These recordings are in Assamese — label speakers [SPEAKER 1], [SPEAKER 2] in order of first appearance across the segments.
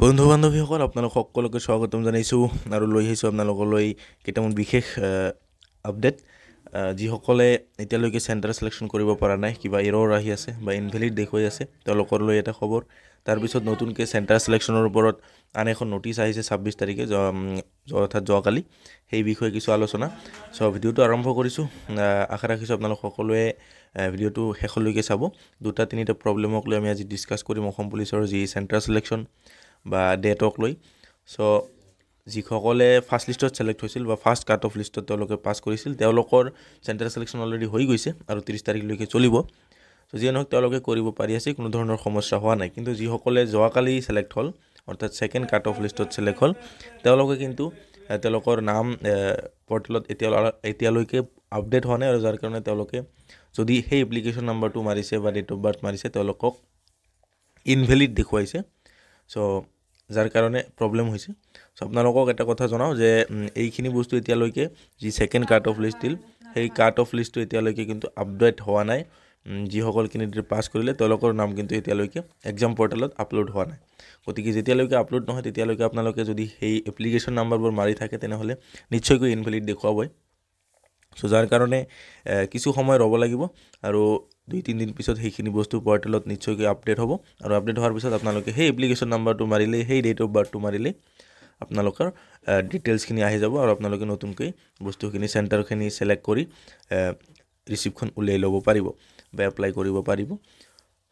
[SPEAKER 1] বন্ধু বান্ধৱীসকল আপোনালোক সকলোকে স্বাগতম জানাইছোঁ আৰু লৈ আহিছোঁ আপোনালোকলৈ কেইটামান বিশেষ আপডেট যিসকলে এতিয়ালৈকে চেণ্টাৰ চিলেকশ্যন কৰিব পৰা নাই কিবা এৰ'ৰ আহি আছে বা ইনভেলিড দেখুৱাই আছে তেওঁলোকৰ লৈ এটা খবৰ তাৰপিছত নতুনকৈ চেণ্টাৰ চিলেকশ্যনৰ ওপৰত আন এখন নটিচ আহিছে ছাব্বিছ তাৰিখে অৰ্থাৎ যোৱাকালি সেই বিষয়ে কিছু আলোচনা চ' ভিডিঅ'টো আৰম্ভ কৰিছোঁ আশা ৰাখিছোঁ আপোনালোক সকলোৱে ভিডিঅ'টো শেষলৈকে চাব দুটা তিনিটা প্ৰব্লেমক লৈ আমি আজি ডিছকাছ কৰিম অসম পুলিচৰ যি চেণ্টাৰ চিলেকশ্যন বা ডেটক লৈ চ' যিসকলে ফাৰ্ষ্ট লিষ্টত চিলেক্ট হৈছিল বা ফাৰ্ষ্ট কাট অফ লিষ্টত তেওঁলোকে পাছ কৰিছিল তেওঁলোকৰ চেণ্টাৰ চিলেকশ্যন অলৰেডি হৈ গৈছে আৰু ত্ৰিছ তাৰিখলৈকে চলিব চ' যিয়ে নহওক তেওঁলোকে কৰিব পাৰি আছে কোনো ধৰণৰ সমস্যা হোৱা নাই কিন্তু যিসকলে যোৱাকালি চিলেক্ট হ'ল অৰ্থাৎ ছেকেণ্ড কাট অফ লিষ্টত চিলেক্ট হ'ল তেওঁলোকে কিন্তু তেওঁলোকৰ নাম পৰ্টেলত এতিয়া এতিয়ালৈকে আপডেট হোৱা নাই আৰু যাৰ কাৰণে তেওঁলোকে যদি সেই এপ্লিকেশ্যন নাম্বাৰটো মাৰিছে বা ডেট অফ বাৰ্থ মাৰিছে তেওঁলোকক ইনভেলিড দেখুৱাইছে চ' যাৰ কাৰণে প্ৰব্লেম হৈছে চ' আপোনালোকক এটা কথা জনাওঁ যে এইখিনি বস্তু এতিয়ালৈকে যি ছেকেণ্ড কাৰ্ট অফ লিষ্ট দিল সেই কাৰ্ট অফ লিষ্টটো এতিয়ালৈকে কিন্তু আপডেট হোৱা নাই যিসকল কেণ্ডিডেট পাছ কৰিলে তেওঁলোকৰ নাম কিন্তু এতিয়ালৈকে এক্সাম পৰ্টেলত আপলোড হোৱা নাই গতিকে যেতিয়ালৈকে আপলোড নহয় তেতিয়ালৈকে আপোনালোকে যদি সেই এপ্লিকেশ্যন নাম্বাৰবোৰ মাৰি থাকে তেনেহ'লে নিশ্চয়কৈ ইনভেলিড দেখুৱাবই চ' যাৰ কাৰণে কিছু সময় ৰ'ব লাগিব আৰু দুই তিনিদিন পিছত সেইখিনি বস্তু পৰ্টেলত নিশ্চয়কৈ আপডেট হ'ব আৰু আপডেট হোৱাৰ পিছত আপোনালোকে সেই এপ্লিকেশ্যন নাম্বাৰটো মাৰিলেই সেই ডেট অফ বাৰ্থটো মাৰিলেই আপোনালোকৰ ডিটেইলছখিনি আহি যাব আৰু আপোনালোকে নতুনকৈ বস্তুখিনি চেণ্টাৰখিনি ছিলেক্ট কৰি ৰিচিপ্টখন উলিয়াই ল'ব পাৰিব বা এপ্লাই কৰিব পাৰিব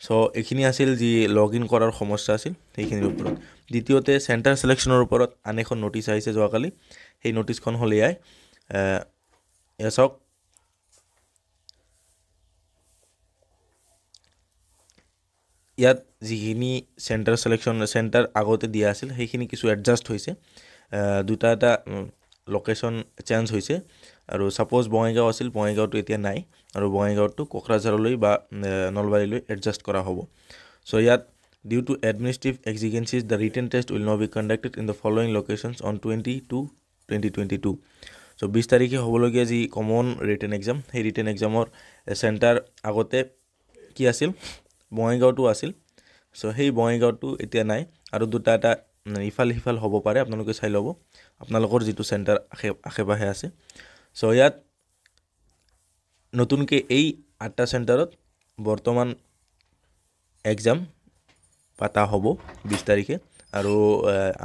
[SPEAKER 1] চ' এইখিনি আছিল যি লগ ইন কৰাৰ সমস্যা আছিল সেইখিনিৰ ওপৰত দ্বিতীয়তে চেণ্টাৰ ছিলেকশ্যনৰ ওপৰত আন এখন নটিচ আহিছে যোৱাকালি সেই নটিচখন হ'লেয়াই esok ইয়াত যিখিনি চেণ্টাৰ ছেলেকশ্যন চেণ্টাৰ আগতে দিয়া আছিল সেইখিনি কিছু এডজাষ্ট হৈছে দুটা এটা লোকেশ্যন চেঞ্জ হৈছে আৰু ছাপ'জ বঙাইগাঁও আছিল বঙাইগাঁওটো এতিয়া নাই আৰু বঙাইগাঁওটো কোকৰাঝাৰলৈ বা নলবাৰীলৈ এডজাষ্ট কৰা হ'ব চ' ইয়াত due to administrative exigencies the written test will not be conducted in the following locations on twenty two twenty twenty two চৌব্বিছ তাৰিখে হ'বলগীয়া যি কমন ৰিটেন এক্সাম সেই ৰিটেন এক্সামৰ চেণ্টাৰ আগতে কি আছিল বঙাইগাঁওটো আছিল চ' সেই বঙাইগাঁওটো এতিয়া নাই আৰু দুটা এটা ইফাল সিফাল হ'ব পাৰে আপোনালোকে চাই ল'ব আপোনালোকৰ যিটো চেণ্টাৰ আশে আশে পাশে আছে চ' ইয়াত নতুনকৈ এই আঠটা চেণ্টাৰত বৰ্তমান এক্সাম পতা হ'ব বিছ তাৰিখে আৰু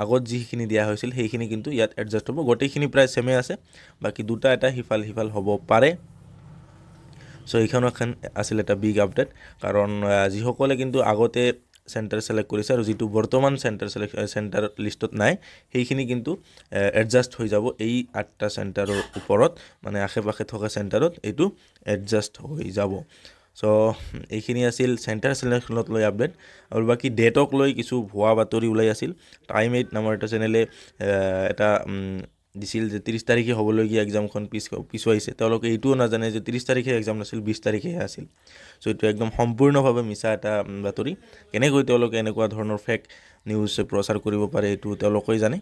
[SPEAKER 1] আগত যিখিনি দিয়া হৈছিল সেইখিনি কিন্তু ইয়াত এডজাষ্ট হ'ব গোটেইখিনি প্ৰায় চেমে আছে বাকী দুটা এটা সিফাল সিফাল হ'ব পাৰে চ' এইখনো এখন আছিল এটা বিগ আপডেট কাৰণ যিসকলে কিন্তু আগতে চেণ্টাৰ চিলেক্ট কৰিছে আৰু যিটো বৰ্তমান চেণ্টাৰ চিলেক্ট চেণ্টাৰ লিষ্টত নাই সেইখিনি কিন্তু এডজাষ্ট হৈ যাব এই আঠটা চেণ্টাৰৰ ওপৰত মানে আশে পাশে থকা চেণ্টাৰত এইটো এডজাষ্ট হৈ যাব চ' এইখিনি আছিল চেণ্টাৰ চেনেলখনত লৈ আপডেট আৰু বাকী ডেটক লৈ কিছু ভুৱা বাতৰি ওলাই আছিল টাইম এইট নামৰ এটা চেনেলে এটা দিছিল যে ত্ৰিছ তাৰিখে হ'বলগীয়া এক্সামখন পিছ পিছুৱাইছে তেওঁলোকে এইটোও নাজানে যে ত্ৰিছ তাৰিখে এক্সাম নাছিল বিছ তাৰিখেহে আছিল চ' এইটো একদম সম্পূৰ্ণভাৱে মিছা এটা বাতৰি কেনেকৈ তেওঁলোকে এনেকুৱা ধৰণৰ ফেক নিউজ প্ৰচাৰ কৰিব পাৰে এইটো তেওঁলোকেই জানে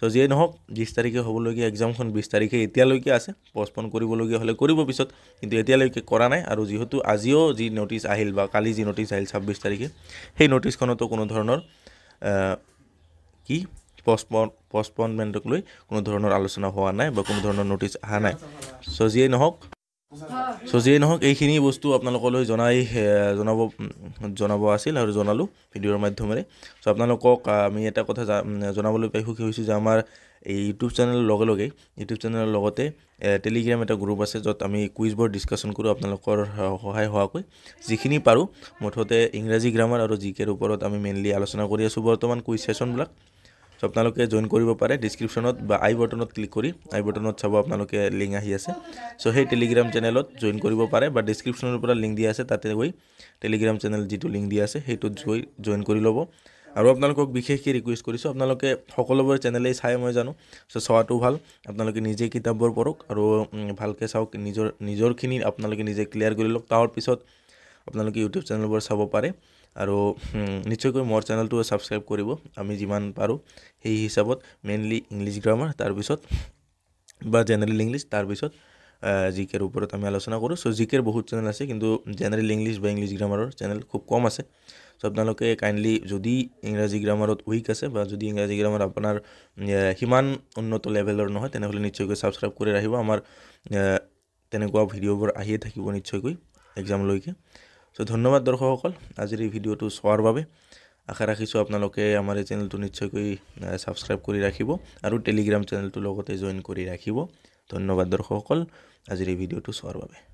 [SPEAKER 1] চ' যিয়ে নহওক বিছ তাৰিখে হ'বলগীয়া এক্সামখন বিছ তাৰিখে এতিয়ালৈকে আছে পষ্টপন কৰিবলগীয়া হ'লে কৰিব পিছত কিন্তু এতিয়ালৈকে কৰা নাই আৰু যিহেতু আজিও যি নটিচ আহিল বা কালি যি নটিচ আহিল ছাব্বিছ তাৰিখে সেই নটিচখনতো কোনো ধৰণৰ কি পষ্টপন পষ্টপনমেণ্টক লৈ কোনো ধৰণৰ আলোচনা হোৱা নাই বা কোনো ধৰণৰ নটিচ অহা নাই চ' যিয়ে নহওক চ' যিয়ে নহওক এইখিনি বস্তু আপোনালোকলৈ জনাই জনাব জনাব আছিল আৰু জনালোঁ ভিডিঅ'ৰ মাধ্যমেৰে চ' আপোনালোকক আমি এটা কথা জনাবলৈ পাই সুখী হৈছোঁ যে আমাৰ এই ইউটিউব চেনেলৰ লগে লগে ইউটিউব চেনেলৰ লগতে টেলিগ্ৰাম এটা গ্ৰুপ আছে য'ত আমি কুইজবোৰ ডিছকাশ্যন কৰোঁ আপোনালোকৰ সহায় হোৱাকৈ যিখিনি পাৰোঁ মুঠতে ইংৰাজী গ্ৰামাৰ আৰু জি কেৰ ওপৰত আমি মেইনলি আলোচনা কৰি আছোঁ বৰ্তমান কুইজ ছেশ্যনবিলাক আপোনালোকে জইন কৰিব পাৰে ডিছক্ৰিপশ্যনত বা আই বটনত ক্লিক কৰি আই বটনত চাব আপোনালোকে লিংক আহি আছে চ' সেই টেলিগ্ৰাম চেনেলত জইন কৰিব পাৰে বা ডিছক্ৰিপশ্যনৰ পৰা লিংক দিয়া আছে তাতে গৈ টেলিগ্ৰাম চেনেল যিটো লিংক দিয়া আছে সেইটোত গৈ জইন কৰি ল'ব আৰু আপোনালোকক বিশেষকৈ ৰিকুৱেষ্ট কৰিছোঁ আপোনালোকে সকলোবোৰ চেনেলেই চাই মই জানো চ' চোৱাটো ভাল আপোনালোকে নিজে কিতাপবোৰ পঢ়ক আৰু ভালকৈ চাওক নিজৰ নিজৰখিনি আপোনালোকে নিজে ক্লিয়াৰ কৰি লওক তাৰ পিছত আপোনালোকে ইউটিউব চেনেলবোৰ চাব পাৰে আৰু নিশ্চয়কৈ মোৰ চেনেলটো ছাবস্ক্ৰাইব কৰিব আমি যিমান পাৰোঁ সেই হিচাপত মেইনলি ইংলিছ গ্ৰামাৰ তাৰপিছত বা জেনেৰেল ইংলিছ তাৰপিছত জি কেৰ ওপৰত আমি আলোচনা কৰোঁ চ' জি কেৰ বহুত চেনেল আছে কিন্তু জেনেৰেল ইংলিছ বা ইংলিছ গ্ৰামাৰৰ চেনেল খুব কম আছে চ' আপোনালোকে কাইণ্ডলি যদি ইংৰাজী গ্ৰামাৰত উইক আছে বা যদি ইংৰাজী গ্ৰামাৰ আপোনাৰ সিমান উন্নত লেভেলৰ নহয় তেনেহ'লে নিশ্চয়কৈ ছাবস্ক্ৰাইব কৰি ৰাখিব আমাৰ তেনেকুৱা ভিডিঅ'বোৰ আহিয়ে থাকিব নিশ্চয়কৈ এক্সামলৈকে চ' ধন্যবাদ দৰ্শকসকল আজিৰ এই ভিডিঅ'টো চোৱাৰ বাবে আশা ৰাখিছোঁ আপোনালোকে আমাৰ এই চেনেলটো নিশ্চয়কৈ ছাবস্ক্ৰাইব কৰি ৰাখিব আৰু টেলিগ্ৰাম চেনেলটোৰ লগতে জইন কৰি ৰাখিব ধন্যবাদ দৰ্শকসকল আজিৰ এই ভিডিঅ'টো চোৱাৰ বাবে